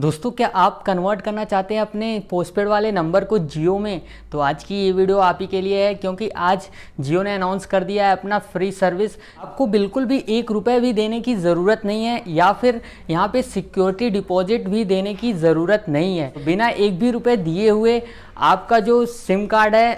दोस्तों क्या आप कन्वर्ट करना चाहते हैं अपने पोस्टपेड वाले नंबर को जियो में तो आज की ये वीडियो आप ही के लिए है क्योंकि आज जियो ने अनाउंस कर दिया है अपना फ्री सर्विस आपको बिल्कुल भी एक रुपये भी देने की ज़रूरत नहीं है या फिर यहाँ पे सिक्योरिटी डिपॉजिट भी देने की ज़रूरत नहीं है बिना एक भी रुपये दिए हुए आपका जो सिम कार्ड है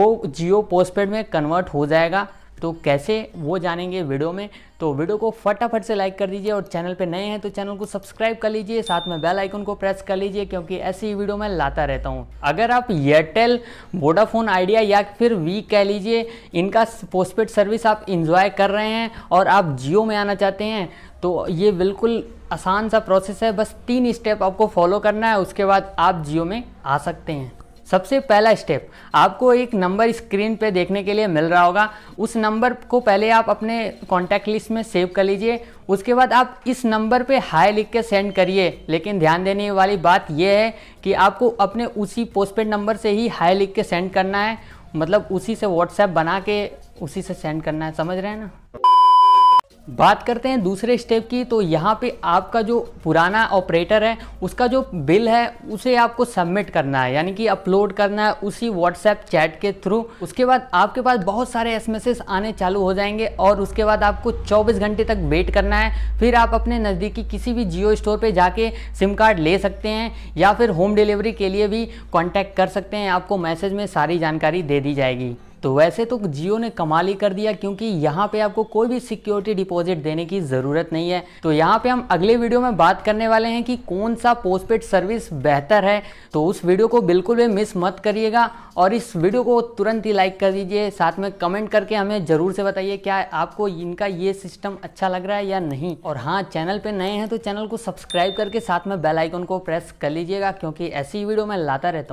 वो जियो पोस्टपेड में कन्वर्ट हो जाएगा तो कैसे वो जानेंगे वीडियो में तो वीडियो को फटाफट से लाइक कर दीजिए और चैनल पे नए हैं तो चैनल को सब्सक्राइब कर लीजिए साथ में बेल आइकन को प्रेस कर लीजिए क्योंकि ऐसी ही वीडियो मैं लाता रहता हूँ अगर आप एयरटेल वोडाफोन आइडिया या फिर वी कह लीजिए इनका पोस्टपेड सर्विस आप इंजॉय कर रहे हैं और आप जियो में आना चाहते हैं तो ये बिल्कुल आसान सा प्रोसेस है बस तीन स्टेप आपको फॉलो करना है उसके बाद आप जियो में आ सकते हैं सबसे पहला स्टेप आपको एक नंबर स्क्रीन पे देखने के लिए मिल रहा होगा उस नंबर को पहले आप अपने कॉन्टैक्ट लिस्ट में सेव कर लीजिए उसके बाद आप इस नंबर पे हाई लिख के सेंड करिए लेकिन ध्यान देने वाली बात यह है कि आपको अपने उसी पोस्टपेड नंबर से ही हाई लिख के सेंड करना है मतलब उसी से व्हाट्सएप बना के उसी से सेंड करना है समझ रहे हैं ना बात करते हैं दूसरे स्टेप की तो यहाँ पे आपका जो पुराना ऑपरेटर है उसका जो बिल है उसे आपको सबमिट करना है यानी कि अपलोड करना है उसी व्हाट्सएप चैट के थ्रू उसके बाद आपके पास बहुत सारे एस आने चालू हो जाएंगे और उसके बाद आपको 24 घंटे तक वेट करना है फिर आप अपने नज़दीकी किसी भी जियो स्टोर पर जाके सिम कार्ड ले सकते हैं या फिर होम डिलीवरी के लिए भी कॉन्टैक्ट कर सकते हैं आपको मैसेज में सारी जानकारी दे दी जाएगी तो वैसे तो जियो ने कमाल ही कर दिया क्योंकि यहाँ पे आपको कोई भी सिक्योरिटी डिपॉजिट देने की ज़रूरत नहीं है तो यहाँ पे हम अगले वीडियो में बात करने वाले हैं कि कौन सा पोस्टपेड सर्विस बेहतर है तो उस वीडियो को बिल्कुल भी मिस मत करिएगा और इस वीडियो को तुरंत ही लाइक कर दीजिए साथ में कमेंट करके हमें ज़रूर से बताइए क्या आपको इनका ये सिस्टम अच्छा लग रहा है या नहीं और हाँ चैनल पे नए हैं तो चैनल को सब्सक्राइब करके साथ में बेलाइकन को प्रेस कर लीजिएगा क्योंकि ऐसी वीडियो मैं लाता रहता हूँ